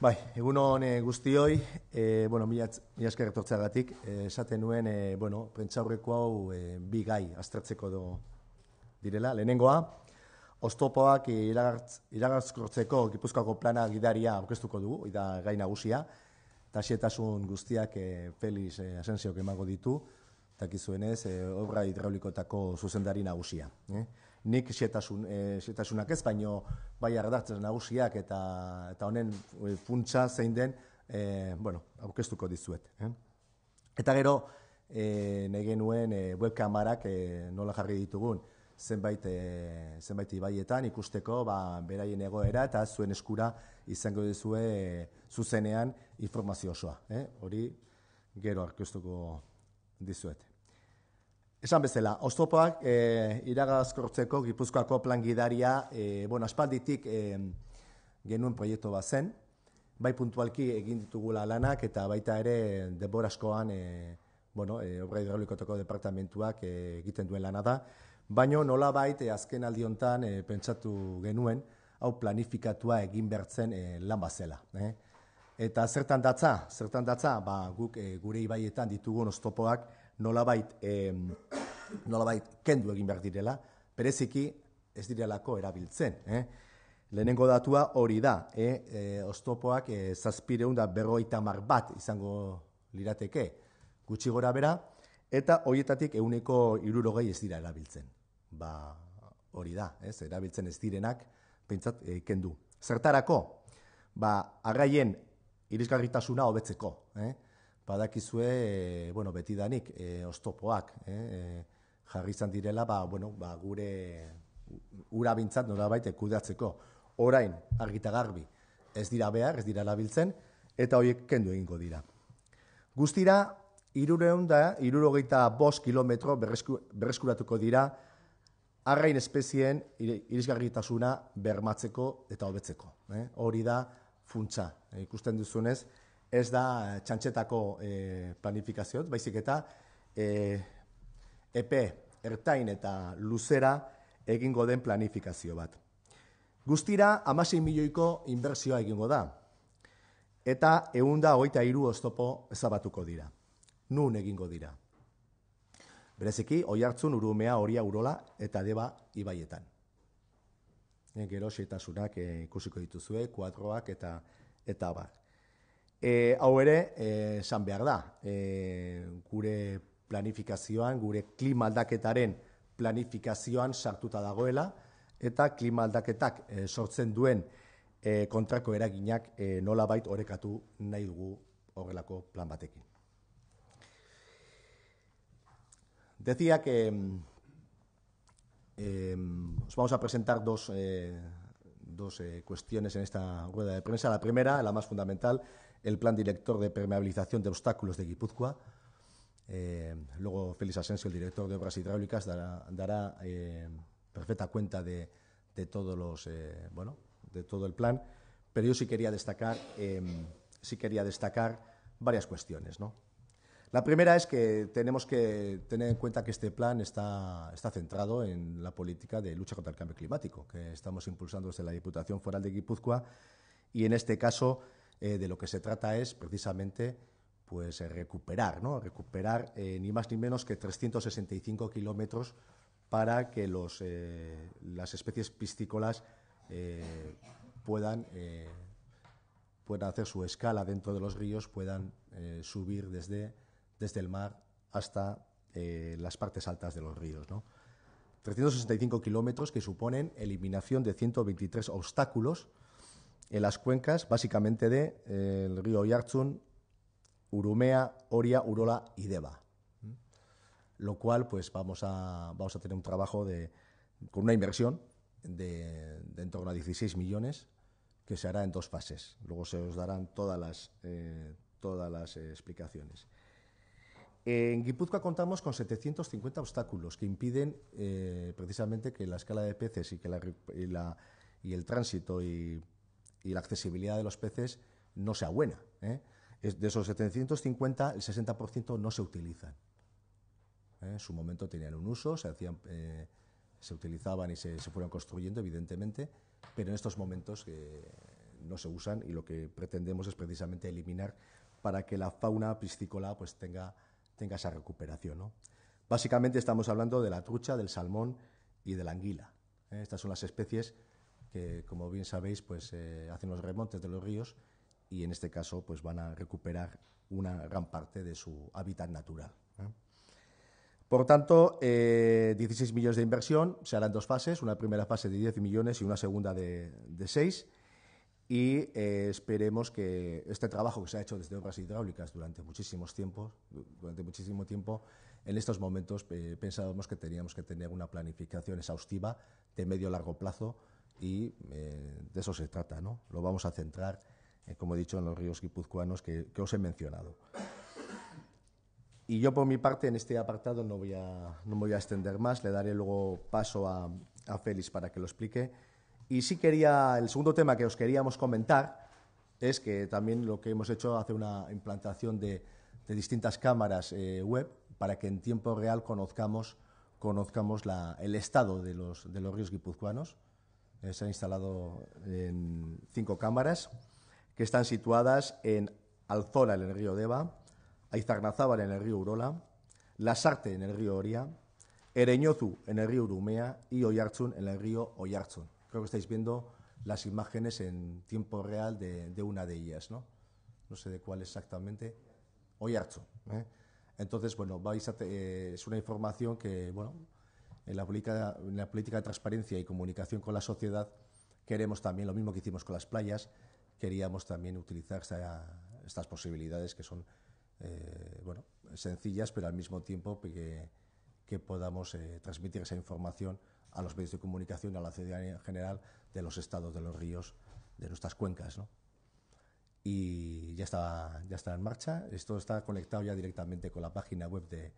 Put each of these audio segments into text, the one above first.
Bai, egunon e, eh, guztioi, e, bueno, mila esker retortzea gatik, eh, esaten nuen, e, bueno, prentxaurreko hau e, bi gai astratzeko do direla. Lehenengoa, oztopoak iragartz, iragartzkortzeko gipuzkoako plana gidaria aurkeztuko dugu, eta gai nagusia, eta xietasun guztiak e, Felix e, emango ditu, eta kizuenez, obra hidraulikotako zuzendari nagusia. Eh? nik xetasun, e, eh, xetasunak ez, baino bai ardartzen nagusiak eta, eta honen e, funtsa zein den, e, bueno, aurkeztuko dizuet. Eh? Eta gero, e, nahi genuen e, webkamarak e, nola jarri ditugun, zenbait, e, zenbait ibaietan ikusteko, ba, beraien egoera eta zuen eskura izango dizue zuzenean informazio osoa. Eh? Hori gero aurkeztuko dizuet. Esan bezala, oztopoak e, eh, iragazkortzeko Gipuzkoako plan gidaria, e, bueno, aspalditik e, genuen proiektu bat zen, bai puntualki egin ditugula lanak eta baita ere deborazkoan e, eh, bueno, e, obra hidraulikoteko departamentuak e, egiten duen lana da, baina nola baita e, azken aldiontan pentsatu genuen hau planifikatua egin bertzen e, lan bazela. zela. Eh? Eta zertan datza, zertan datza, ba, guk e, gure ibaietan ditugun oztopoak, nolabait, nolabait kendu egin behar direla, bereziki ez direlako erabiltzen. Eh? Lehenengo datua hori da, eh? e, oztopoak e, zazpireun da berroita mar bat izango lirateke gutxi gora bera, eta horietatik euneko irurogei ez dira erabiltzen. Ba, hori da, ez, erabiltzen ez direnak, pentsat, e, kendu. Zertarako, ba, arraien irisgarritasuna hobetzeko, eh? badakizue, e, bueno, betidanik, e, oztopoak, e, jarri izan direla, ba, bueno, ba, gure ura bintzat nola baite kudatzeko. Orain, argita garbi, ez dira behar, ez dira labiltzen, eta horiek kendu egingo dira. Guztira, irureun da, gaita bos kilometro berresku, berreskuratuko dira, arrain espezien irisgarritasuna bermatzeko eta hobetzeko. Eh? Hori da, funtsa, ikusten duzunez, ez da txantxetako e, eh, planifikazioa, baizik eta e, eh, EP, ertain eta luzera egingo den planifikazio bat. Guztira, amasein milioiko inbertsioa egingo da, eta eunda hoita iru oztopo ezabatuko dira. Nun egingo dira. Bereziki, oi hartzun urumea hori aurola eta deba ibaietan. Gero, xeitasunak eh, ikusiko dituzue, kuatroak eta eta bar. E, hau ere, eh, esan behar da, eh, gure planifikazioan, gure klima aldaketaren planifikazioan sartuta dagoela, eta klima aldaketak e, sortzen duen e, kontrako eraginak e, nolabait orekatu nahi dugu horrelako plan batekin. Decía que eh, os vamos a presentar dos, eh, dos cuestiones en esta rueda de prensa. La primera, la más fundamental, el plan director de permeabilización de obstáculos de Guipúzcoa. Eh, luego Félix Asensio, el director de Obras Hidráulicas, dará, eh, perfecta cuenta de, todos los, eh, bueno, de todo el plan. Pero yo sí quería destacar, em, sí quería destacar varias cuestiones. La primera es que tenemos que tener en cuenta que este plan está, está centrado en la política de lucha contra el cambio climático que estamos impulsando desde la Diputación Foral de Guipúzcoa y en este caso eh, de lo que se trata es precisamente pues, eh, recuperar, recuperar eh, ni más ni menos que 365 kilómetros para que los, las especies piscícolas puedan, hacer su escala dentro de los ríos, puedan subir desde, el mar hasta las partes altas de los ríos. 365 kilómetros que suponen eliminación de 123 obstáculos en las cuencas básicamente de, eh, el río Yarchun, Urumea, Oria, Urola y Deva. Lo cual, pues vamos a, vamos a tener un trabajo de, con una inversión de, de, en torno a 16 millones que se hará en dos fases. Luego se os darán todas las, eh, todas las explicaciones. En Guipúzcoa contamos con 750 obstáculos que impiden eh, precisamente que la escala de peces y, que la, y el tránsito y y la accesibilidad de los peces no sea buena. ¿eh? de esos 750, el 60% no se utilizan. ¿eh? En su momento tenían un uso, se, hacían, eh, se utilizaban y se, fueron construyendo, evidentemente, pero en estos momentos no se usan y lo que pretendemos es precisamente eliminar para que la fauna piscícola pues, tenga, tenga esa recuperación. Básicamente estamos hablando de la trucha, del salmón y de la anguila. Estas son las especies que como bien sabéis, pues eh, hacen los remontes de los ríos y en este caso pues van a recuperar una gran parte de su hábitat natural. Por tanto, 16 eh, millones de inversión, se harán dos fases, una primera fase de 10 millones y una segunda de, de 6. Y eh, esperemos que este trabajo que se ha hecho desde obras hidráulicas durante muchísimos tiempos, durante muchísimo tiempo, en estos momentos pensábamos que teníamos que tener una planificación exhaustiva de medio largo plazo y eh, de eso se trata, ¿no? Lo vamos a centrar, eh, como he dicho, en los ríos guipuzcoanos que, os he mencionado. Y yo, por mi parte, en este apartado no, voy a, no me voy a extender más, le daré luego paso a, a Félix para que lo explique. Y sí quería, el segundo tema que os queríamos comentar es que también lo que hemos hecho hace una implantación de, de distintas cámaras eh, web para que en tiempo real conozcamos, conozcamos el estado de los, de los ríos guipuzcoanos se han instalado en cinco cámaras que están situadas en Alzola, en el río Deva, Aizarnazábal, en el río Urola, Lasarte, en el río Oria, Ereñozu, en el río Urumea y Oyarchun, en el río Oyarchun. Creo que estáis viendo las imágenes en tiempo real de, una de ellas, ¿no? No sé de cuál exactamente. Oyarchun. ¿eh? Entonces, bueno, vais eh, es una información que, bueno, en la, política, de transparencia y comunicación con la sociedad, queremos también, lo mismo que hicimos con las playas, queríamos también utilizar estas posibilidades que son eh, bueno, sencillas, pero al mismo tiempo que, podamos eh, transmitir esa información a los medios de comunicación, a la ciudadanía en general, de los estados, de los ríos, de nuestras cuencas. ¿no? Y ya ya está en marcha. Esto está conectado ya directamente con la página web de,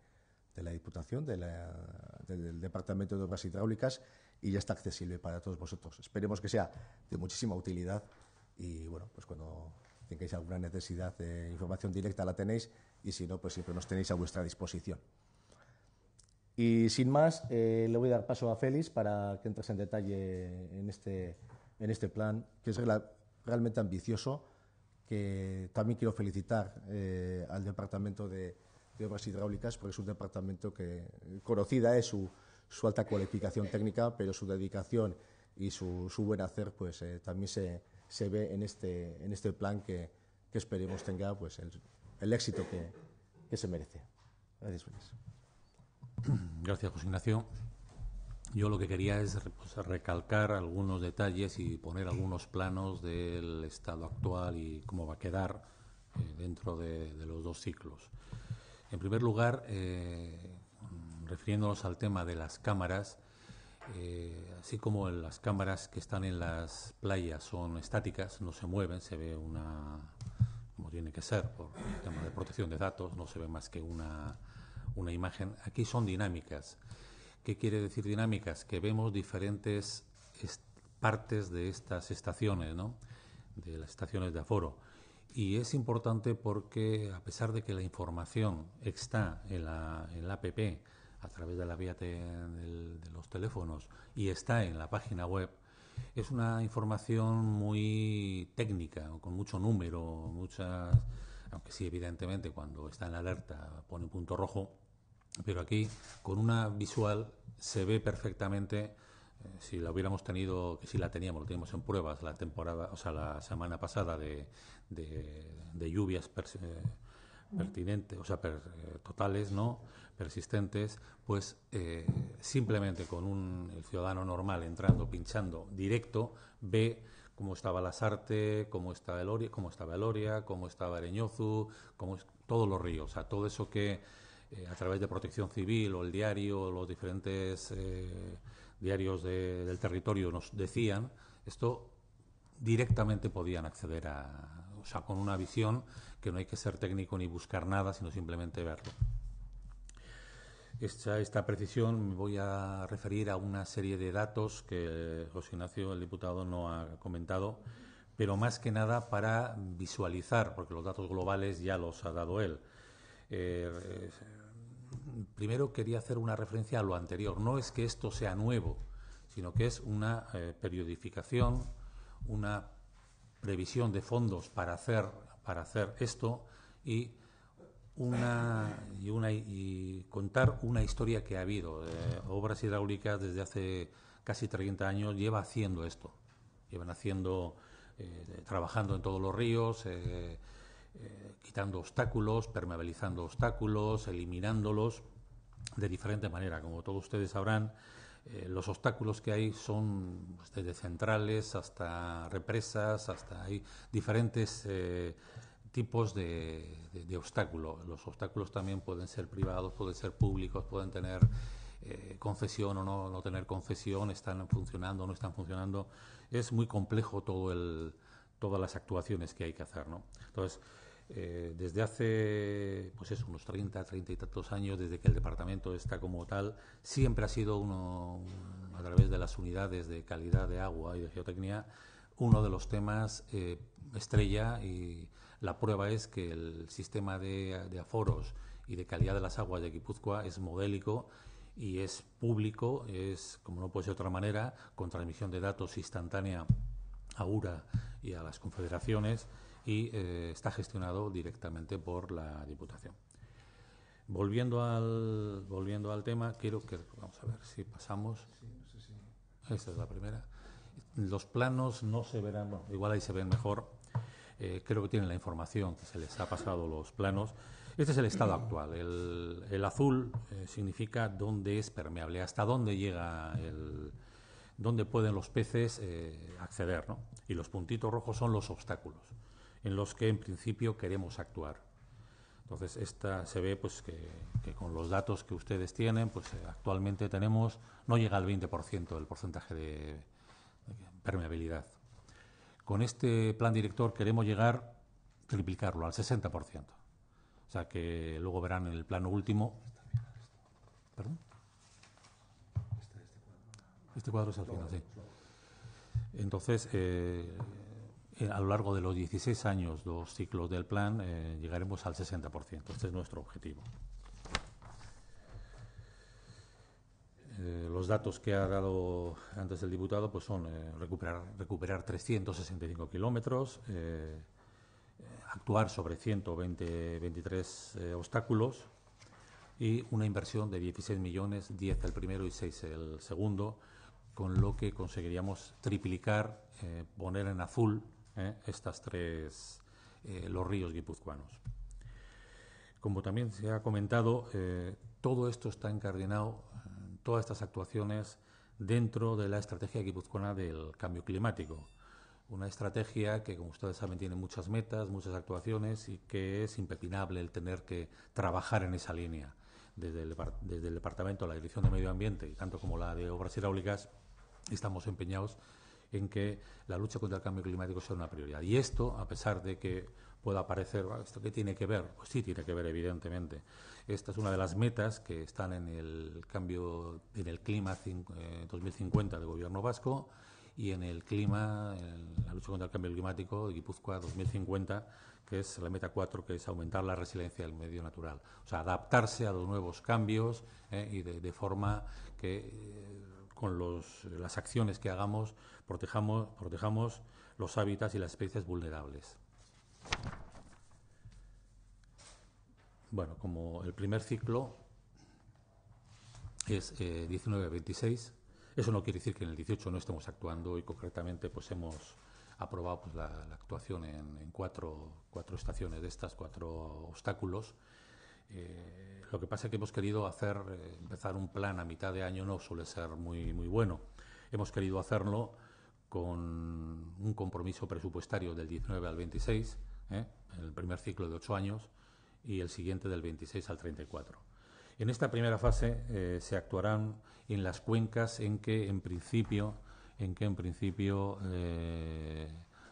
de la Diputación, del Departamento de Obras Hidráulicas y ya está accesible para todos vosotros. Esperemos que sea de muchísima utilidad y bueno, pues cuando tengáis alguna necesidad de información directa la tenéis y si no, pues siempre nos tenéis a vuestra disposición. Y sin más, eh, le voy a dar paso a Félix para que entres en detalle en este, en este plan, que es realmente ambicioso, que también quiero felicitar eh, al Departamento de, de obras hidráulicas, porque es un departamento que conocida es eh, su, su alta cualificación técnica, pero su dedicación y su, su buen hacer pues eh, también se, ve en este, en este plan que, esperemos tenga pues el, éxito que, se merece. Gracias, José Ignacio. Yo lo que quería es pues, recalcar algunos detalles y poner algunos planos del estado actual y cómo va a quedar eh, dentro de los dos ciclos. En primer lugar, eh, refiriéndonos al tema de las cámaras, eh, así como las cámaras que están en las playas son estáticas, no se mueven, se ve una, como tiene que ser, por el tema de protección de datos, no se ve más que una, una imagen. Aquí son dinámicas. ¿Qué quiere decir dinámicas? Que vemos diferentes partes de estas estaciones, ¿no? de las estaciones de aforo. Y es importante porque, a pesar de que la información está en la, app a través de la vía de los teléfonos y está en la página web, es una información muy técnica, con mucho número, muchas. Aunque sí, evidentemente, cuando está en alerta pone un punto rojo, pero aquí con una visual se ve perfectamente si la hubiéramos tenido, que si la teníamos, lo teníamos en pruebas la temporada, o sea, la semana pasada de, lluvias eh, pertinentes, o sea, eh, totales, ¿no? Persistentes, pues eh, simplemente con un el ciudadano normal entrando, pinchando directo, ve cómo estaba sarte, cómo estaba Eloria, cómo estaba Eloria, cómo estaba Ereñozu, cómo todos los ríos, o sea, todo eso que a través de Protección Civil o el diario, los diferentes diarios del territorio nos decían, esto directamente podían acceder a, o sea, con una visión que no hay que ser técnico ni buscar nada, sino simplemente verlo. Esta, precisión me voy a referir a una serie de datos que José Ignacio, el diputado, no ha comentado, pero más que nada para visualizar, porque los datos globales ya los ha dado él. Eh, primero quería hacer una referencia a lo anterior. No es que esto sea nuevo, sino que es una eh, periodificación, una previsión de fondos para hacer, para hacer esto y una y, una contar una historia que ha habido. Eh, obras hidráulicas desde hace casi 30 años lleva haciendo esto. Llevan haciendo eh, trabajando en todos los ríos, eh, quitando obstáculos, permeabilizando obstáculos, eliminándolos de diferente manera. Como todos ustedes sabrán, eh, los obstáculos que hay son pues, desde centrales hasta represas, hasta hay diferentes eh, tipos de, obstáculos. Los obstáculos también pueden ser privados, pueden ser públicos, pueden tener concesión confesión o no, tener concesión. están funcionando o no están funcionando. Es muy complejo todo el, todas las actuaciones que hay que hacer. ¿no? Entonces, eh, desde hace, pues unos 30, 30 y tantos años, desde que el departamento está como tal, siempre ha sido uno, a través de las unidades de calidad de agua y de geotecnia, uno de los temas eh, estrella y la prueba es que el sistema de, de aforos y de calidad de las aguas de Guipúzcoa es modélico y es público, es, como no puede ser de otra manera, con transmisión de datos instantánea a URA y a las confederaciones y eh, está gestionado directamente por la Diputación. Volviendo al, volviendo al tema, quiero que. Vamos a ver si pasamos. Esta es la primera. Los planos no se verán, bueno, igual ahí se ven mejor. Eh, creo que tienen la información que se les ha pasado los planos. Este es el estado actual. El, azul eh, significa dónde es permeable, hasta dónde llega el, dónde pueden los peces acceder, ¿no? Y los puntitos rojos son los obstáculos en los que en principio queremos actuar. Entonces, esta se ve pues que, con los datos que ustedes tienen, pues eh, actualmente tenemos, no llega al 20% del porcentaje de, permeabilidad. Con este plan director queremos llegar, triplicarlo al 60%. O sea que luego verán en el plano último. ¿Perdón? Este cuadro es al final, sí. Entonces, eh, eh, a lo largo de los 16 años, dos ciclos del plan, eh, llegaremos al 60%. Este es nuestro objetivo. Eh, los datos que ha dado antes el diputado pues son recuperar, recuperar 365 kilómetros, actuar sobre 123 obstáculos y una inversión de 16 millones, 10 el primero y 6 el segundo, con lo que conseguiríamos triplicar, poner en azul ¿eh? estas tres, eh, los ríos guipuzcoanos. Como también se ha comentado, eh, todo esto está encardinado, todas estas actuaciones, dentro de la estrategia guipuzcoana del cambio climático. Una estrategia que, como ustedes saben, tiene muchas metas, muchas actuaciones y que es impepinable el tener que trabajar en esa línea. Desde el, desde el Departamento, la Dirección de Medio Ambiente y tanto como la de Obras Hidráulicas, estamos empeñados en que la lucha contra el cambio climático sea una prioridad. Y esto, a pesar de que pueda parecer, ah, ¿esto qué tiene que ver? Pues sí, tiene que ver, evidentemente. Esta es una de las metas que están en el cambio, en el clima 2050 eh, del gobierno vasco y en el clima, en la lucha contra el cambio climático de Guipúzcoa 2050, que es la meta 4, que es aumentar la resiliencia del medio natural. O sea, adaptarse a los nuevos cambios eh, y de, forma que eh, con eh, las acciones que hagamos, protejamos, los hábitats y las especies vulnerables. Bueno, como el primer ciclo es eh, 19-26, eso no quiere decir que en el 18 no estemos actuando y concretamente pues hemos aprobado pues, la, actuación en, cuatro, cuatro estaciones de estas, cuatro obstáculos eh, lo que pasa es que hemos querido hacer, eh, empezar un plan a mitad de año no suele ser muy, muy bueno. Hemos querido hacerlo con un compromiso presupuestario del 19 al 26, ¿eh? el primer ciclo de ocho años, y el siguiente del 26 al 34. En esta primera fase se actuarán en las cuencas en que en principio, en que en principio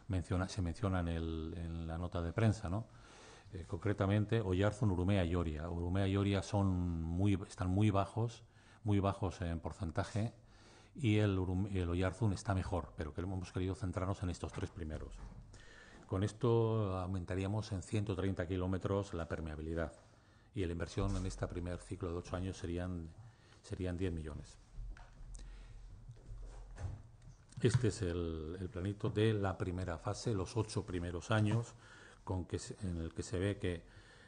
menciona, se menciona en la nota de prensa, ¿no? Eh, concretamente Oyarzun, Urumea y Oria. Urumea y Oria son muy, están muy bajos, muy bajos en porcentaje y el, el Oyarzun está mejor, pero que hemos querido centrarnos en estos tres primeros. Con esto aumentaríamos en 130 kilómetros la permeabilidad y la inversión en este primer ciclo de ocho años serían, serían 10 millones. Este es el, el planito de la primera fase, los ocho primeros años en el que se ve que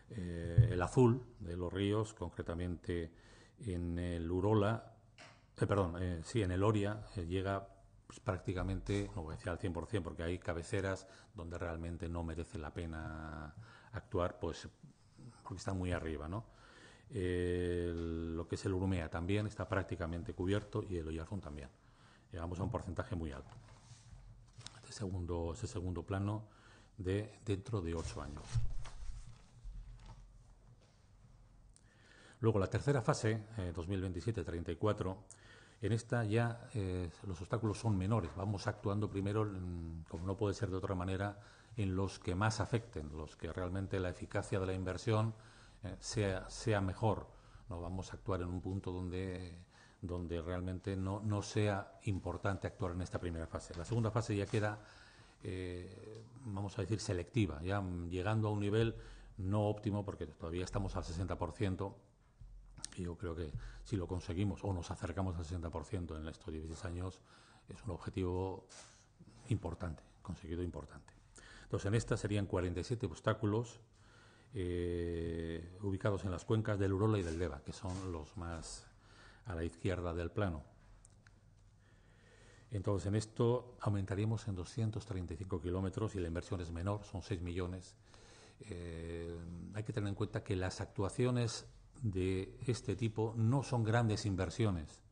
eh, el azul de los ríos, concretamente en el Urola, eh, perdón, eh, sí, en el Oria, llega pues, prácticamente, no voy a decir al 100%, porque hay cabeceras donde realmente no merece la pena actuar, pues porque están muy arriba, ¿no? lo que es el Urumea también está prácticamente cubierto y el Oyarzún también. Llegamos a un porcentaje muy alto. Este segundo, ese segundo plano de dentro de ocho años. Luego, la tercera fase, 2027-34, eh, en esta ya eh, los obstáculos son menores. Vamos actuando primero, mm, como no puede ser de otra manera, en los que más afecten, los que realmente la eficacia de la inversión eh, sea, sea mejor. No vamos a actuar en un punto donde donde realmente no, no sea importante actuar en esta primera fase. La segunda fase ya queda vamos a decir, selectiva, ya llegando a un nivel no óptimo, porque todavía estamos al 60%, y yo creo que si lo conseguimos o nos acercamos al 60% en estos 16 años, es un objetivo importante, conseguido importante. Entonces, en esta serían 47 obstáculos eh, ubicados en las cuencas del Urola y del Deva, que son los más a la izquierda del plano. Entonces, en esto aumentaríamos en 235 kilómetros y la inversión es menor, son 6 millones. Eh, hay que tener en cuenta que las actuaciones de este tipo no son grandes inversiones,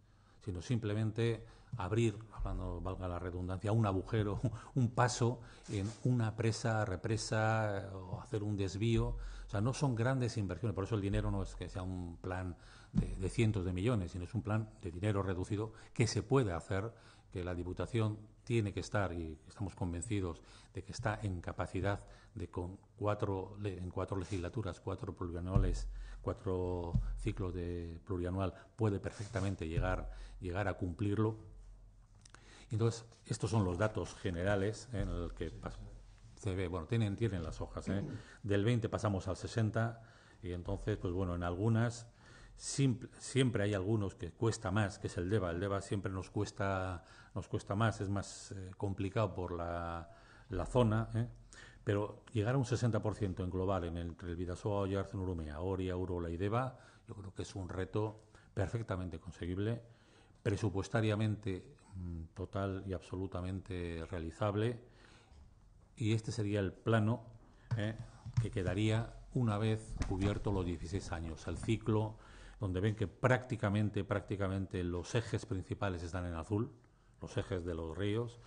sino simplemente abrir, hablando, valga la redundancia, un agujero, un paso en una presa, represa o hacer un desvío. O sea, no son grandes inversiones. Por eso el dinero no es que sea un plan de cientos de millones, sino es un plan de dinero reducido que se puede hacer que la Diputación tiene que estar, y estamos convencidos de que está en capacidad de con cuatro, en cuatro legislaturas, cuatro plurianuales, cuatro ciclos de plurianual, puede perfectamente llegar, llegar a cumplirlo. Entonces, estos son los datos generales ¿eh? en el que se ve, bueno, tienen, tienen las hojas, ¿eh? del 20 pasamos al 60 y entonces, pues bueno, en algunas siempre hay algunos que cuesta más, que es el DEVA. El DEVA siempre nos cuesta nos cuesta más, es más eh, complicado por la, la zona, ¿eh? pero llegar a un 60% en global en el, entre el Vidasoa y Urumea, Oria, Urola y Deba, yo creo que es un reto perfectamente conseguible, presupuestariamente mm, total y absolutamente realizable, y este sería el plano ¿eh? que quedaría una vez cubierto los 16 años, el ciclo donde ven que prácticamente, prácticamente los ejes principales están en azul, los ejes de los ríos,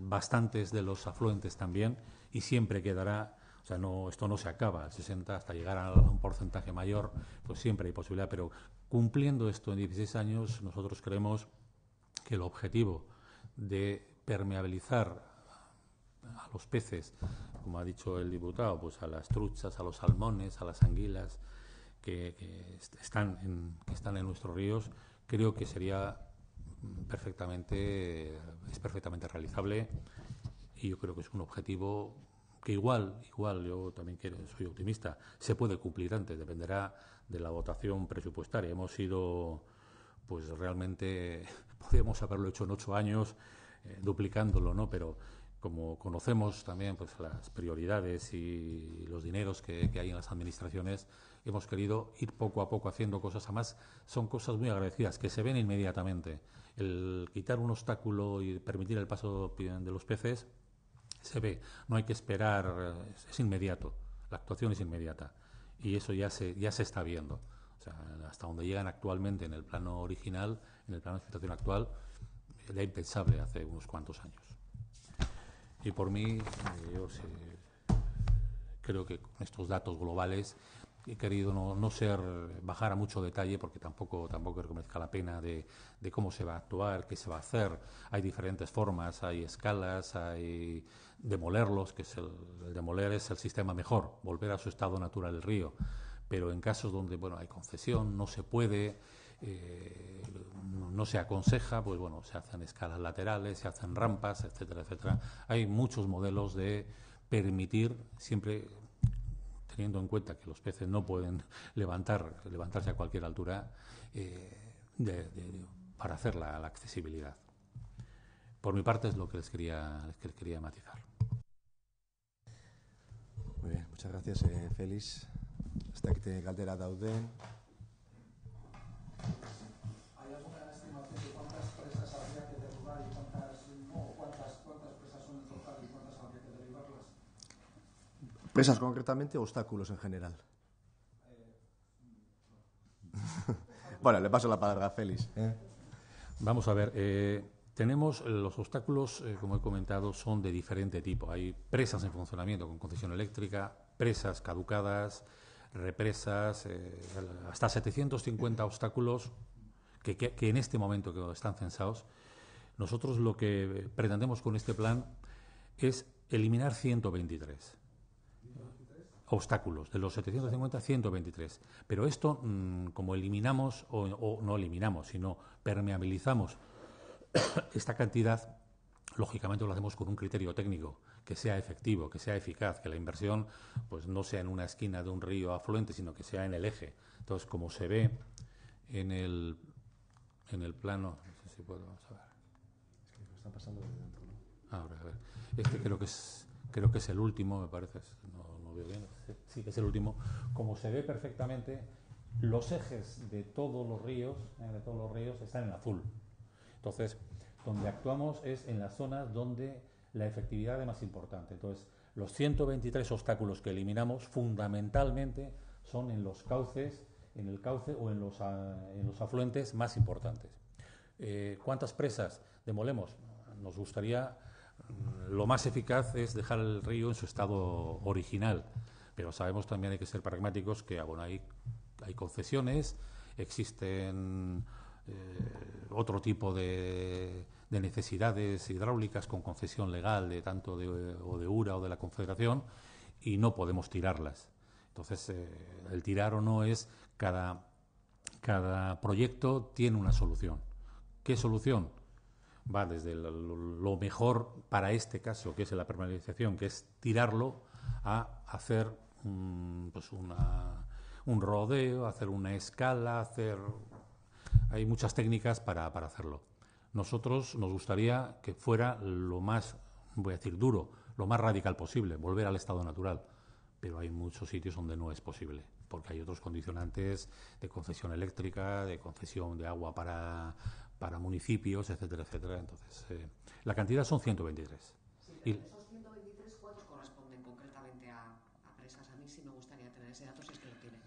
bastantes de los afluentes también, y siempre quedará, o sea, no, esto no se acaba, 60 hasta llegar a un porcentaje mayor, pues siempre hay posibilidad, pero cumpliendo esto en 16 años, nosotros creemos que el objetivo de permeabilizar a los peces, como ha dicho el diputado, pues a las truchas, a los salmones, a las anguilas que, están, que están en nuestros ríos, creo que sería perfectamente, es perfectamente realizable y yo creo que es un objetivo que igual, igual, yo también quiero, soy optimista, se puede cumplir antes, dependerá de la votación presupuestaria. Hemos sido, pues realmente, podríamos haberlo hecho en ocho años, eh, duplicándolo, ¿no? Pero como conocemos también pues, las prioridades y los dineros que, que, hay en las administraciones, hemos querido ir poco a poco haciendo cosas. Además, son cosas muy agradecidas que se ven inmediatamente el quitar un obstáculo y permitir el paso de los peces se ve, no hay que esperar, es inmediato, la actuación es inmediata y eso ya se, ya se está viendo. hasta donde llegan actualmente en el plano original, en el plano de situación actual, era impensable hace unos cuantos años. Y por mí, eh, yo creo que con estos datos globales he querido no, ser bajar a mucho detalle porque tampoco tampoco que merezca la pena de, cómo se va a actuar, qué se va a hacer. Hay diferentes formas, hay escalas, hay demolerlos, que es el, demoler es el sistema mejor, volver a su estado natural el río. Pero en casos donde bueno hay concesión, no se puede, eh, no se aconseja, pues bueno, se hacen escalas laterales, se hacen rampas, etcétera, etcétera. Hay muchos modelos de permitir siempre teniendo en cuenta que los peces no pueden levantar, levantarse a cualquier altura, eh, para hacer la, accesibilidad. Por mi parte es lo que les quería, les quería matizar. Muy bien, muchas gracias, eh, Félix. Hasta aquí te galdera dauden, ¿Presas concretamente o obstáculos en general? bueno, le paso la palabra a Félix. ¿eh? Vamos a ver. Eh, tenemos eh, los obstáculos, como he comentado, son de diferente tipo. Hay presas en funcionamiento con concesión eléctrica, presas caducadas, represas, hasta 750 obstáculos que, en este momento que están censados. Nosotros lo que pretendemos con este plan es eliminar 123 obstáculos, de los 750 123. Pero esto, mm, como eliminamos, o, no eliminamos, sino permeabilizamos esta cantidad, lógicamente lo hacemos con un criterio técnico, que sea efectivo, que sea eficaz, que la inversión pues no sea en una esquina de un río afluente, sino que sea en el eje. Entonces, como se ve en el, en el plano, no sé si puedo, a ver. Es que pasando dentro, Ahora, a ver. Este creo que es, creo que es el último, me parece sí que es el último, como se ve perfectamente, los ejes de todos los ríos, eh, de todos los ríos están en azul. Entonces, donde actuamos es en las zonas donde la efectividad es más importante. Entonces, los 123 obstáculos que eliminamos fundamentalmente son en los cauces, en el cauce o en los, ah, en los afluentes más importantes. Eh, ¿Cuántas presas demolemos? Nos gustaría lo más eficaz es dejar el río en su estado original, pero sabemos también hay que ser pragmáticos que ah, bueno, hay, hay concesiones, existen eh, otro tipo de, necesidades hidráulicas con concesión legal de tanto de, o de URA o de la Confederación y no podemos tirarlas. Entonces, eh, el tirar o no es cada, cada proyecto tiene una solución. ¿Qué solución? va desde lo mejor para este caso, que es la permeabilización, que es tirarlo, a hacer pues un rodeo, hacer una escala, hacer... Hay muchas técnicas para, para hacerlo. Nosotros nos gustaría que fuera lo más, voy a decir, duro, lo más radical posible, volver al estado natural. Pero hay muchos sitios donde no es posible, porque hay otros condicionantes de concesión eléctrica, de concesión de agua para, para municipios, etcétera, etcétera. Entonces, eh, la cantidad son 123. Sí, esos 123, ¿cuántos corresponden concretamente a, presas? A mí sí me gustaría tener ese dato, si es que lo tienen.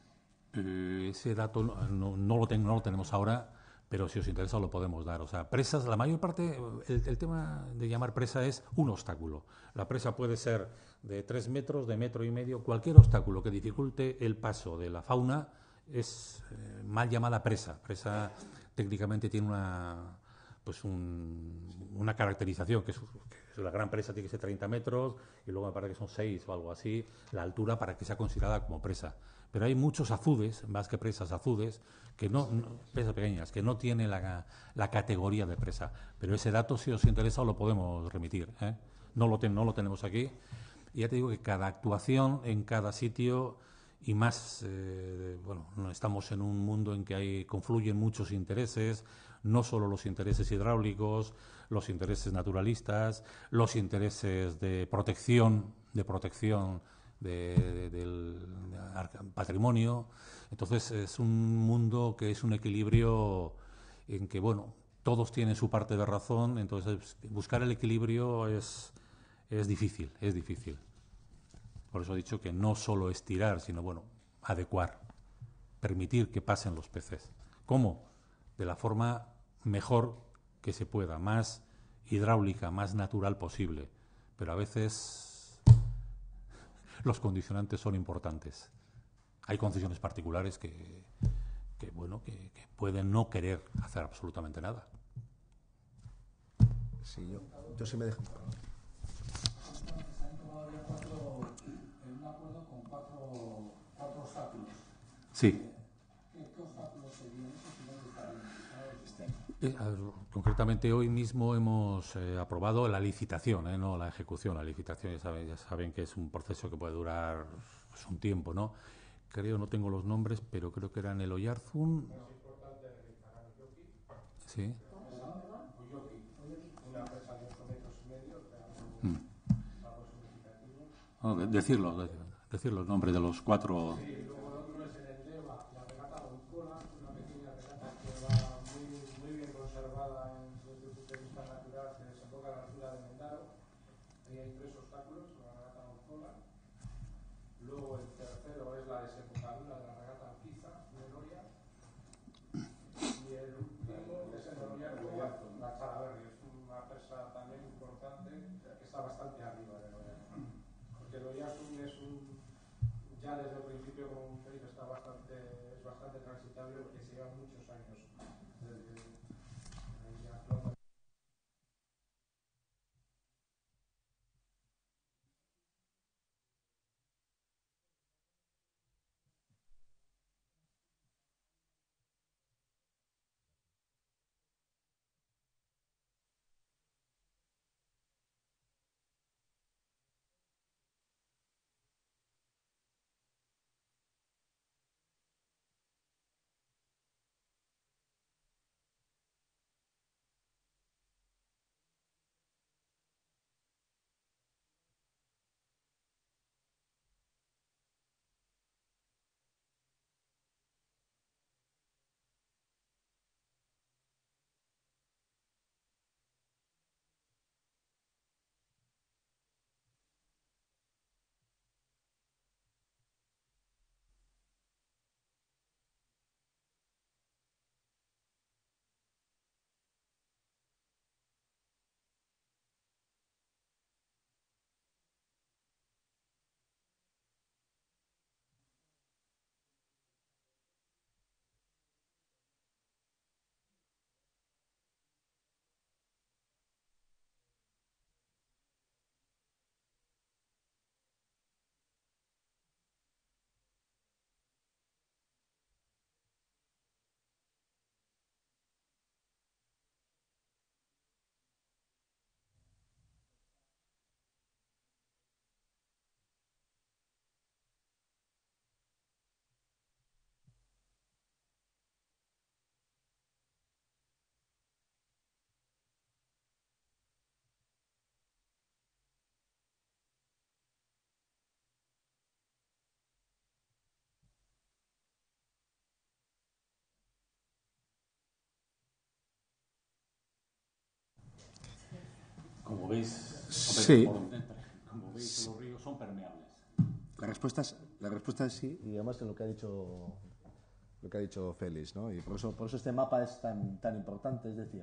Eh, ese dato no, lo tengo, no tenemos ahora, pero si os interesa lo podemos dar. O sea, presas, la mayor parte, el, tema de llamar presa es un obstáculo. La presa puede ser de 3 metros, de metro y medio, cualquier obstáculo que dificulte el paso de la fauna es eh, mal llamada presa. Presa técnicamente tiene una pues una caracterización, que es, la gran presa tiene que ser 30 metros y luego me parece que son 6 o algo así, la altura para que sea considerada como presa. Pero hay muchos azudes, más que presas, azudes, que no, presas pequeñas, que no tienen la, categoría de presa. Pero ese dato, si os interesa, lo podemos remitir. ¿eh? No, lo no lo tenemos aquí. Y ya te digo que cada actuación en cada sitio y más, eh, bueno, estamos en un mundo en que hay, confluyen muchos intereses, no solo los intereses hidráulicos, los intereses naturalistas, los intereses de protección, de protección del patrimonio. Entonces es un mundo que es un equilibrio en que, bueno, todos tienen su parte de razón, entonces buscar el equilibrio es, es difícil, es difícil. Por eso he dicho que no solo estirar, sino bueno, adecuar, permitir que pasen los peces. ¿Cómo? De la forma mejor que se pueda, más hidráulica, más natural posible. Pero a veces los condicionantes son importantes. Hay concesiones particulares que, bueno, que, pueden no querer hacer absolutamente nada. Sí, yo, yo sí me dejo. Sí. Eh, concretamente hoy mismo hemos eh, aprobado la licitación, eh, no la ejecución. La licitación ya saben, que es un proceso que puede durar pues, un tiempo, ¿no? Creo, no tengo los nombres, pero creo que eran el Oyarzun. Sí. Mm. Ah, decirlo, decir los nombres de los cuatro. Como veis, como los ríos son permeables. La respuesta es, sí, y además en lo que ha dicho lo que ha dicho Félix, ¿no? Y por eso, por eso este mapa es tan, tan importante, es decir,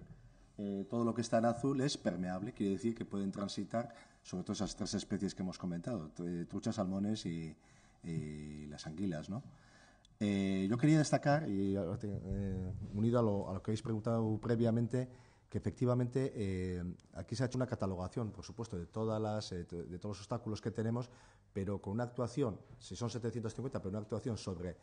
eh, todo lo que está en azul es permeable, quiere decir que pueden transitar sobre todo esas tres especies que hemos comentado, eh, truchas, salmones y, las anguilas, ¿no? Eh, yo quería destacar, y unido a lo, a lo que habéis preguntado previamente, que efectivamente eh, aquí se ha hecho una catalogación, por supuesto, de, todas las, eh, de todos los obstáculos que tenemos, pero con una actuación, si son 750, pero una actuación sobre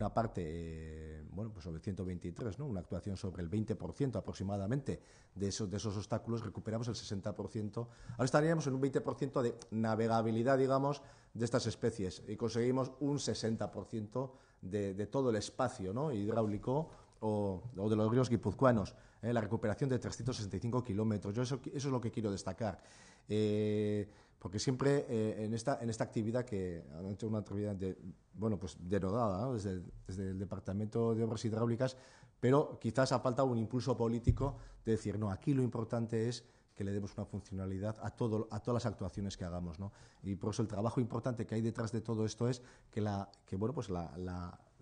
una parte, eh, bueno, pues sobre 123, ¿no? una actuación sobre el 20% aproximadamente de esos, obstáculos, recuperamos el 60%. Ahora estaríamos en un 20% de navegabilidad, digamos, de estas especies y conseguimos un 60% de, de todo el espacio hidráulico o, de los ríos guipuzcoanos, eh, la recuperación de 365 kilómetros. Yo eso, eso, es lo que quiero destacar. Eh, porque siempre eh, en, esta, en esta actividad que ha hecho una actividad bueno, pues denodada desde, desde, el Departamento de Obras Hidráulicas, pero quizás ha faltado un impulso político de decir, no, aquí lo importante es que le demos una funcionalidad a, todo, a todas las actuaciones que hagamos. ¿no? Y por eso el trabajo importante que hay detrás de todo esto es que, la, que bueno, pues la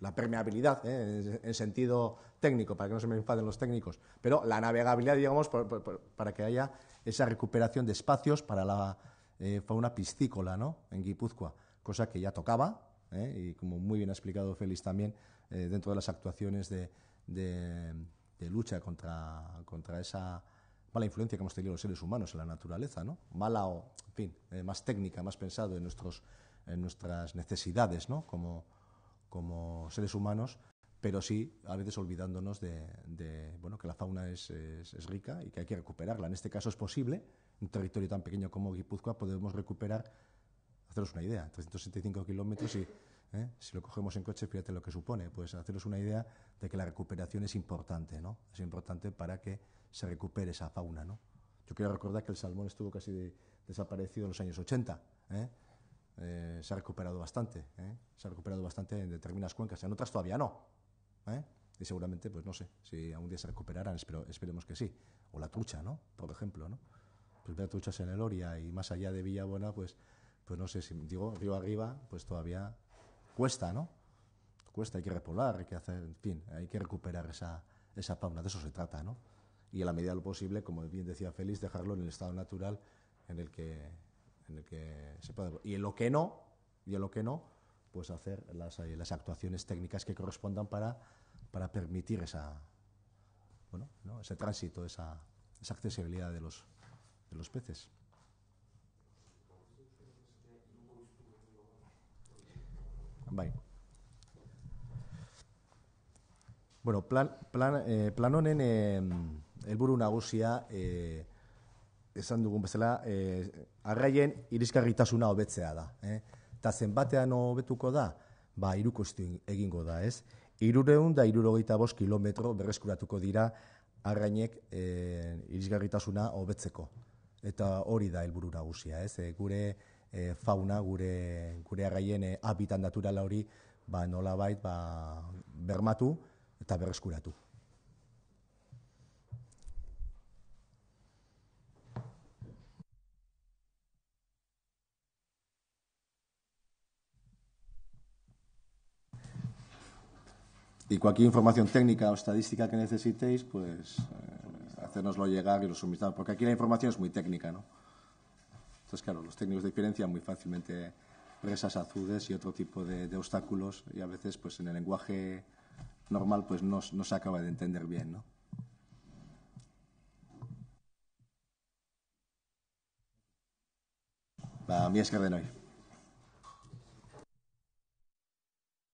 la permeabilidad ¿eh? en, sentido técnico, para que no se me enfaden los técnicos, pero la navegabilidad, digamos, para que haya esa recuperación de espacios para la eh, fauna piscícola ¿no? en Guipúzcoa, cosa que ya tocaba, ¿eh? y como muy bien ha explicado Félix también, dentro de las actuaciones de, lucha contra, contra esa mala influencia que hemos tenido los seres humanos en la naturaleza, ¿no? Mala o, en fin, más técnica, más pensado en, nuestros, en nuestras necesidades, ¿no? Como, como seres humanos, pero sí a veces olvidándonos de, bueno, que la fauna es, rica y que hay que recuperarla. En este caso es posible, en un territorio tan pequeño como Guipúzcoa podemos recuperar, haceros una idea, 365 kilómetros y ¿eh? si lo cogemos en coche, fíjate lo que supone, pues haceros una idea de que la recuperación es importante, ¿no? Es importante para que se recupere esa fauna, ¿no? Yo quiero recordar que el salmón estuvo casi desaparecido en los años 80, ¿eh? Eh, se ha recuperado bastante, ¿eh? se ha recuperado bastante en determinadas cuencas, en otras todavía no. ¿eh? Y seguramente, pues no sé, si algún día se recuperarán, esperemos que sí. O la trucha, ¿no? Por ejemplo, ¿no? Pues la truchas en el Oria y más allá de Villabona, pues, pues no sé, si digo río arriba, pues todavía cuesta, ¿no? Cuesta, hay que repolar hay que hacer, en fin, hay que recuperar esa, esa fauna, de eso se trata, ¿no? Y a la medida de lo posible, como bien decía Félix, dejarlo en el estado natural en el que en el que se puede Y en lo que no, y en lo que no, pues hacer eh, las, actuaciones técnicas que correspondan para, para permitir esa, bueno, ¿no? ese tránsito, esa, esa accesibilidad de los, de los peces. Bueno, plan, plan, eh, plan honen em, eh, esan dugun bezala, e, arraien iriskarritasuna hobetzea da. Eta eh? zenbatean hobetuko da, ba, irukostin egingo da, ez? Irureun da irurogeita bost kilometro berreskuratuko dira arrainek e, hobetzeko. Eta hori da helburu nagusia, ez? E, gure fauna, gure, gure arraien e, abitan hori, ba, nola bait, ba, bermatu eta berreskuratu. Y cualquier información técnica o estadística que necesitéis, pues eh, hacérnoslo llegar y lo suministramos. Porque aquí la información es muy técnica, ¿no? Entonces, claro, los técnicos de diferencian muy fácilmente presas azudes y otro tipo de, obstáculos y a veces, pues en el lenguaje normal, pues no, se acaba de entender bien, ¿no? La mía es que hoy.